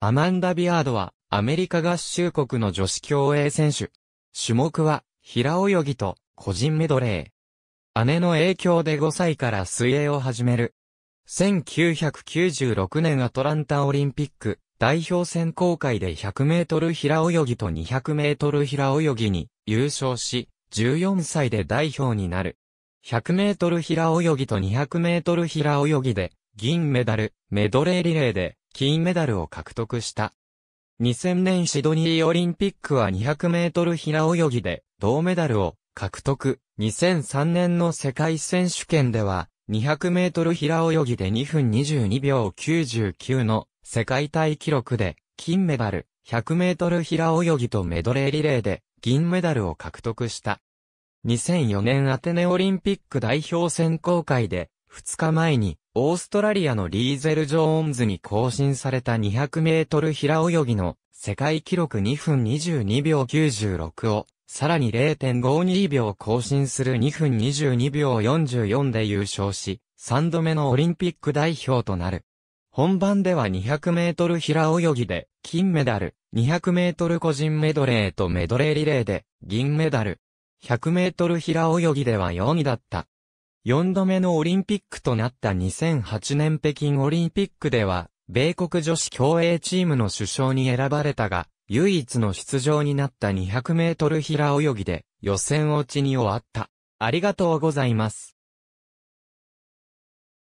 アマンダ・ビアードは、アメリカ合衆国の女子競泳選手。種目は、平泳ぎと、個人メドレー。姉の影響で5歳から水泳を始める。1996年アトランタオリンピック、代表選考会で100メートル平泳ぎと200メートル平泳ぎに優勝し、14歳で代表になる。100メートル平泳ぎと200メートル平泳ぎで、銀メダル、メドレーリレーで、金メダルを獲得した。2000年シドニーオリンピックは200メートル平泳ぎで銅メダルを獲得。2003年の世界選手権では200メートル平泳ぎで2分22秒99の世界大記録で金メダル、100メートル平泳ぎとメドレーリレーで銀メダルを獲得した。2004年アテネオリンピック代表選考会で2日前にオーストラリアのリーゼル・ジョーンズに更新された200メートル平泳ぎの世界記録2分22秒96を、さらに0.52秒更新する2分22秒44で優勝し、3度目のオリンピック代表となる。本番では200メートル平泳ぎで金メダル、200メートル個人メドレーとメドレーリレーで銀メダル、100メートル平泳ぎでは4位だった4度目のオリンピックとなった2008年北京オリンピックでは、米国女子競泳チームの首相に選ばれたが、唯一の出場になった200メートル平泳ぎで予選落ちに終わった。ありがとうございます。